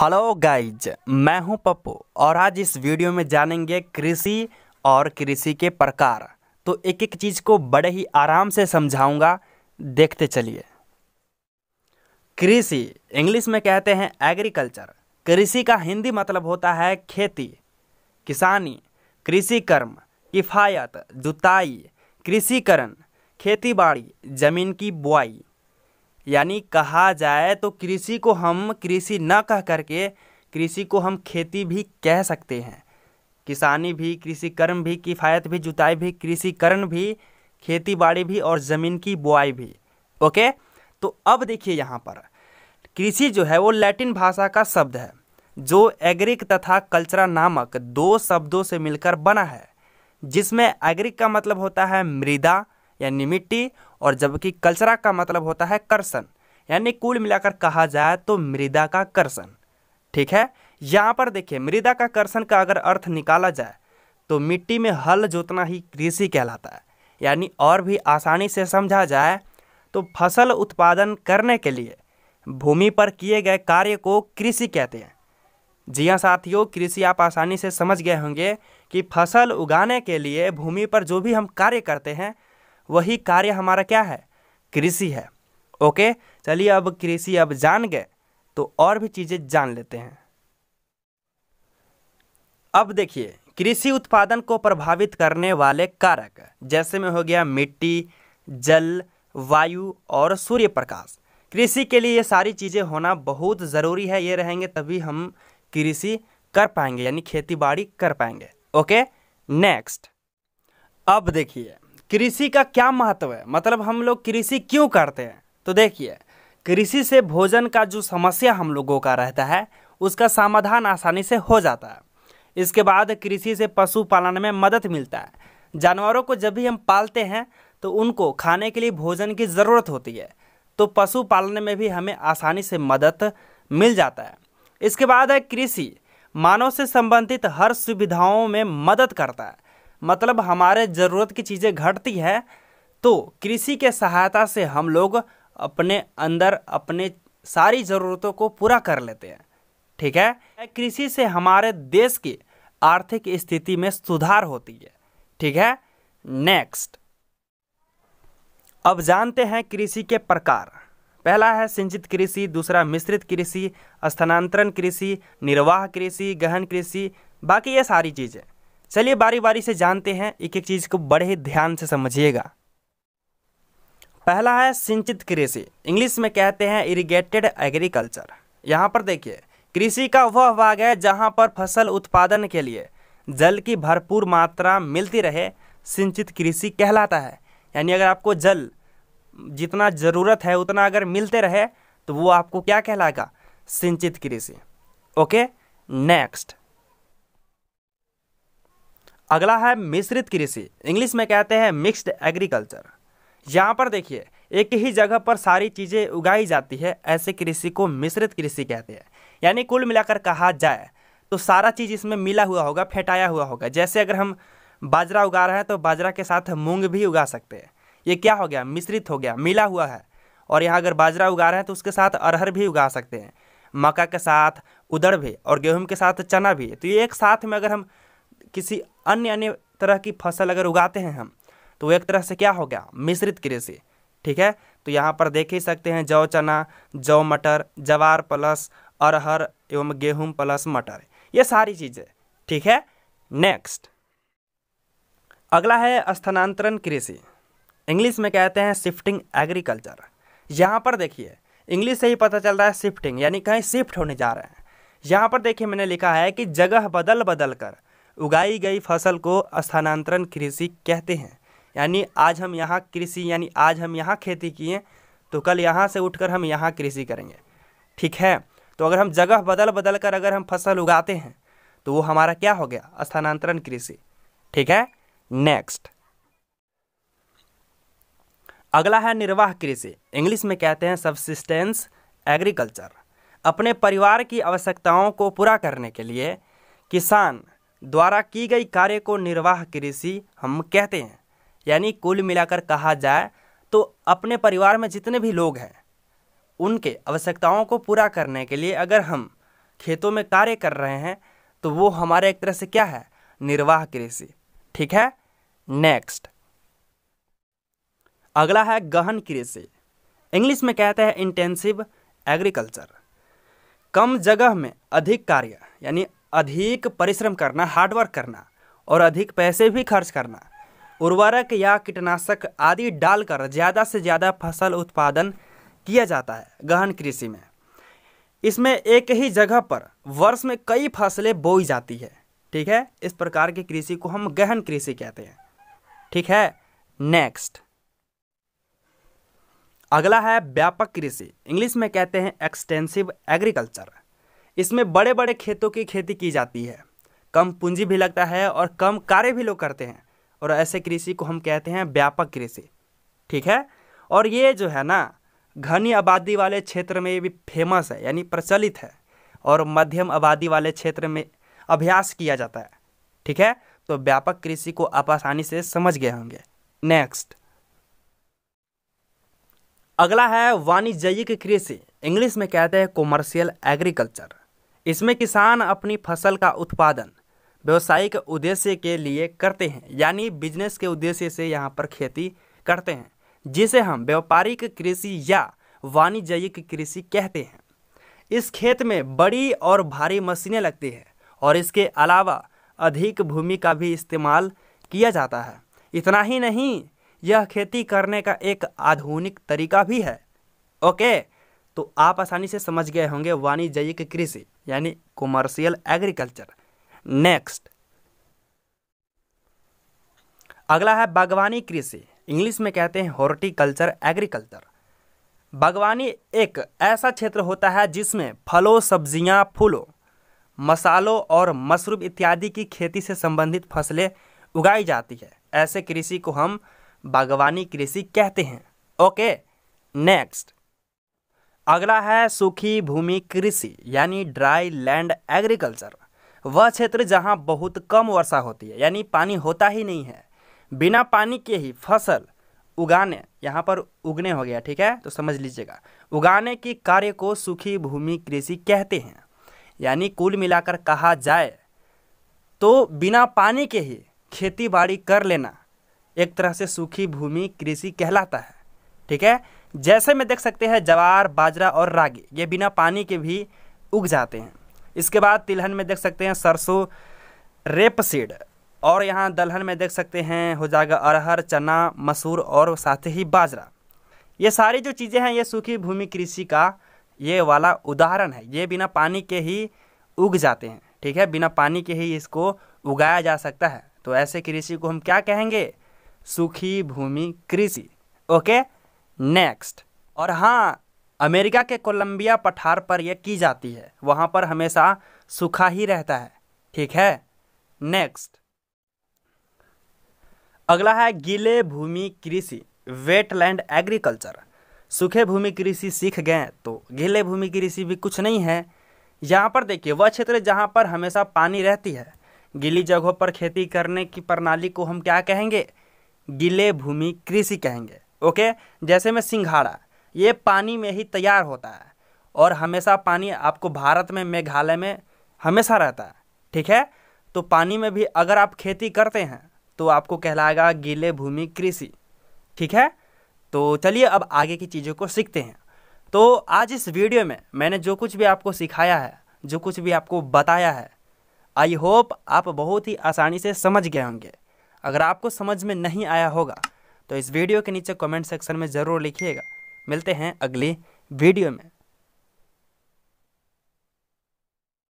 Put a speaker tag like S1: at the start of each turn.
S1: hello guys मैं हूं पप्पू और आज इस वीडियो में जानेंगे कृषि और कृषि के प्रकार तो एक एक चीज़ को बड़े ही आराम से समझाऊंगा देखते चलिए कृषि इंग्लिश में कहते हैं एग्रीकल्चर कृषि का हिंदी मतलब होता है खेती किसानी कृषि कर्म किफ़ायत जुताई कृषिकरण खेती बाड़ी ज़मीन की बुआई यानी कहा जाए तो कृषि को हम कृषि न कह करके कृषि को हम खेती भी कह सकते हैं किसानी भी कृषि कर्म भी किफ़ायत भी जुताई भी कृषि कर्म भी खेती बाड़ी भी और ज़मीन की बुआई भी ओके तो अब देखिए यहाँ पर कृषि जो है वो लैटिन भाषा का शब्द है जो एग्रिक तथा कल्चरा नामक दो शब्दों से मिलकर बना है जिसमें एग्रिक का मतलब होता है मृदा यानी मिट्टी और जबकि कल्चरा का मतलब होता है कर्षण यानी कुल मिलाकर कहा जाए तो मृदा का कर्षण ठीक है यहाँ पर देखिए मृदा का कर्षण का अगर अर्थ निकाला जाए तो मिट्टी में हल जोतना ही कृषि कहलाता है यानी और भी आसानी से समझा जाए तो फसल उत्पादन करने के लिए भूमि पर किए गए कार्य को कृषि कहते हैं जी हाँ साथियों कृषि आप आसानी से समझ गए होंगे कि फसल उगाने के लिए भूमि पर जो भी हम कार्य करते हैं वही कार्य हमारा क्या है कृषि है ओके चलिए अब कृषि अब जान गए तो और भी चीज़ें जान लेते हैं अब देखिए कृषि उत्पादन को प्रभावित करने वाले कारक जैसे में हो गया मिट्टी जल वायु और सूर्य प्रकाश कृषि के लिए ये सारी चीज़ें होना बहुत ज़रूरी है ये रहेंगे तभी हम कृषि कर पाएंगे यानी खेती बाड़ी कर पाएंगे ओके नेक्स्ट अब देखिए कृषि का क्या महत्व है मतलब हम लोग कृषि क्यों करते हैं तो देखिए कृषि से भोजन का जो समस्या हम लोगों का रहता है उसका समाधान आसानी से हो जाता है इसके बाद कृषि से पशुपालन में मदद मिलता है जानवरों को जब भी हम पालते हैं तो उनको खाने के लिए भोजन की ज़रूरत होती है तो पशुपालन में भी हमें आसानी से मदद मिल जाता है इसके बाद है कृषि मानव से संबंधित हर सुविधाओं में मदद करता है मतलब हमारे ज़रूरत की चीज़ें घटती है तो कृषि के सहायता से हम लोग अपने अंदर अपने सारी ज़रूरतों को पूरा कर लेते हैं ठीक है कृषि से हमारे देश की आर्थिक स्थिति में सुधार होती है ठीक है नेक्स्ट अब जानते हैं कृषि के प्रकार पहला है सिंचित कृषि दूसरा मिश्रित कृषि स्थानांतरण कृषि निर्वाह कृषि गहन कृषि बाकी ये सारी चीज़ें चलिए बारी बारी से जानते हैं एक एक चीज़ को बड़े ही ध्यान से समझिएगा पहला है सिंचित कृषि इंग्लिश में कहते हैं इरिगेटेड एग्रीकल्चर यहाँ पर देखिए कृषि का वह भाग है जहाँ पर फसल उत्पादन के लिए जल की भरपूर मात्रा मिलती रहे सिंचित कृषि कहलाता है यानी अगर आपको जल जितना ज़रूरत है उतना अगर मिलते रहे तो वो आपको क्या कहलाएगा सिंचित कृषि ओके नेक्स्ट अगला है मिश्रित कृषि इंग्लिश में कहते हैं मिक्स्ड एग्रीकल्चर यहाँ पर देखिए एक ही जगह पर सारी चीज़ें उगाई जाती है ऐसे कृषि को मिश्रित कृषि कहते हैं यानी कुल मिलाकर कहा जाए तो सारा चीज़ इसमें मिला हुआ होगा फेंटाया हुआ होगा जैसे अगर हम बाजरा उगा रहे हैं तो बाजरा के साथ मूंग भी उगा सकते हैं ये क्या हो गया मिश्रित हो गया मिला हुआ है और यहाँ अगर बाजरा उगा रहे हैं तो उसके साथ अरहर भी उगा सकते हैं मक्का के साथ उदड़ भी और गेहूं के साथ चना भी तो ये एक साथ में अगर हम किसी अन्य अन्य तरह की फसल अगर उगाते हैं हम तो वो एक तरह से क्या हो गया मिश्रित कृषि ठीक है तो यहाँ पर देख ही सकते हैं जौ चना जौ मटर जवार प्लस अरहर एवं गेहूं प्लस मटर ये सारी चीज़ें ठीक है नेक्स्ट अगला है स्थानांतरण कृषि इंग्लिश में कहते हैं शिफ्टिंग एग्रीकल्चर यहाँ पर देखिए इंग्लिश से ही पता चल रहा है शिफ्टिंग यानी कहीं शिफ्ट होने जा रहे हैं यहाँ पर देखिए मैंने लिखा है कि जगह बदल बदल कर उगाई गई फसल को स्थानांतरण कृषि कहते हैं यानी आज हम यहाँ कृषि यानी आज हम यहाँ खेती किए तो कल यहाँ से उठकर हम यहाँ कृषि करेंगे ठीक है तो अगर हम जगह बदल बदल कर अगर हम फसल उगाते हैं तो वो हमारा क्या हो गया स्थानांतरण कृषि ठीक है नेक्स्ट अगला है निर्वाह कृषि इंग्लिश में कहते हैं सबसिस्टेंस एग्रीकल्चर अपने परिवार की आवश्यकताओं को पूरा करने के लिए किसान द्वारा की गई कार्य को निर्वाह कृषि हम कहते हैं यानी कुल मिलाकर कहा जाए तो अपने परिवार में जितने भी लोग हैं उनके आवश्यकताओं को पूरा करने के लिए अगर हम खेतों में कार्य कर रहे हैं तो वो हमारे एक तरह से क्या है निर्वाह कृषि ठीक है नेक्स्ट अगला है गहन कृषि इंग्लिश में कहते हैं इंटेंसिव एग्रीकल्चर कम जगह में अधिक कार्य यानी अधिक परिश्रम करना हार्डवर्क करना और अधिक पैसे भी खर्च करना उर्वरक या कीटनाशक आदि डालकर ज़्यादा से ज़्यादा फसल उत्पादन किया जाता है गहन कृषि में इसमें एक ही जगह पर वर्ष में कई फसलें बोई जाती है ठीक है इस प्रकार की कृषि को हम गहन कृषि कहते हैं ठीक है नेक्स्ट अगला है व्यापक कृषि इंग्लिश में कहते हैं एक्सटेंसिव एग्रीकल्चर इसमें बड़े बड़े खेतों की खेती की जाती है कम पूंजी भी लगता है और कम कार्य भी लोग करते हैं और ऐसे कृषि को हम कहते हैं व्यापक कृषि ठीक है और ये जो है ना घनी आबादी वाले क्षेत्र में भी फेमस है यानी प्रचलित है और मध्यम आबादी वाले क्षेत्र में अभ्यास किया जाता है ठीक है तो व्यापक कृषि को आप आसानी से समझ गए होंगे नेक्स्ट अगला है वाणिज्यिक कृषि इंग्लिश में कहते हैं कॉमर्शियल एग्रीकल्चर इसमें किसान अपनी फसल का उत्पादन व्यवसायिक उद्देश्य के लिए करते हैं यानी बिजनेस के उद्देश्य से यहाँ पर खेती करते हैं जिसे हम व्यापारिक कृषि या वाणिज्यिक कृषि कहते हैं इस खेत में बड़ी और भारी मशीनें लगती हैं और इसके अलावा अधिक भूमि का भी इस्तेमाल किया जाता है इतना ही नहीं यह खेती करने का एक आधुनिक तरीका भी है ओके तो आप आसानी से समझ गए होंगे वाणिज्यिक कृषि यानी कॉमर्शियल एग्रीकल्चर नेक्स्ट अगला है बागवानी कृषि इंग्लिश में कहते हैं हॉर्टिकल्चर एग्रीकल्चर बागवानी एक ऐसा क्षेत्र होता है जिसमें फलों सब्जियां, फूलों मसालों और मशरूम इत्यादि की खेती से संबंधित फसलें उगाई जाती है ऐसे कृषि को हम बागवानी कृषि कहते हैं ओके नेक्स्ट अगला है सूखी भूमि कृषि यानी ड्राई लैंड एग्रीकल्चर वह क्षेत्र जहां बहुत कम वर्षा होती है यानी पानी होता ही नहीं है बिना पानी के ही फसल उगाने यहाँ पर उगने हो गया ठीक है तो समझ लीजिएगा उगाने की कार्य को सूखी भूमि कृषि कहते हैं यानी कुल मिलाकर कहा जाए तो बिना पानी के ही खेती बाड़ी कर लेना एक तरह से सूखी भूमि कृषि कहलाता है ठीक है जैसे में देख सकते हैं जवार बाजरा और रागी ये बिना पानी के भी उग जाते हैं इसके बाद तिलहन में देख सकते हैं सरसों रेप सीड और यहाँ दलहन में देख सकते हैं हो जाएगा अरहर चना मसूर और साथ ही बाजरा ये सारी जो चीज़ें हैं ये सूखी भूमि कृषि का ये वाला उदाहरण है ये बिना पानी के ही उग जाते हैं ठीक है बिना पानी के ही इसको उगाया जा सकता है तो ऐसे कृषि को हम क्या कहेंगे सूखी भूमि कृषि ओके नेक्स्ट और हाँ अमेरिका के कोलंबिया पठार पर यह की जाती है वहाँ पर हमेशा सूखा ही रहता है ठीक है नेक्स्ट अगला है गीले भूमि कृषि वेटलैंड एग्रीकल्चर सूखे भूमि कृषि सीख गए तो गीले भूमि कृषि भी कुछ नहीं है यहाँ पर देखिए वह क्षेत्र जहाँ पर हमेशा पानी रहती है गीली जगहों पर खेती करने की प्रणाली को हम क्या कहेंगे गीले भूमि कृषि कहेंगे ओके जैसे में सिंघाड़ा ये पानी में ही तैयार होता है और हमेशा पानी आपको भारत में मेघालय में हमेशा रहता है ठीक है तो पानी में भी अगर आप खेती करते हैं तो आपको कहलाएगा गीले भूमि कृषि ठीक है तो चलिए अब आगे की चीज़ों को सीखते हैं तो आज इस वीडियो में मैंने जो कुछ भी आपको सिखाया है जो कुछ भी आपको बताया है आई होप आप बहुत ही आसानी से समझ गए होंगे अगर आपको समझ में नहीं आया होगा तो इस वीडियो के नीचे कमेंट सेक्शन में ज़रूर लिखिएगा मिलते हैं अगली वीडियो में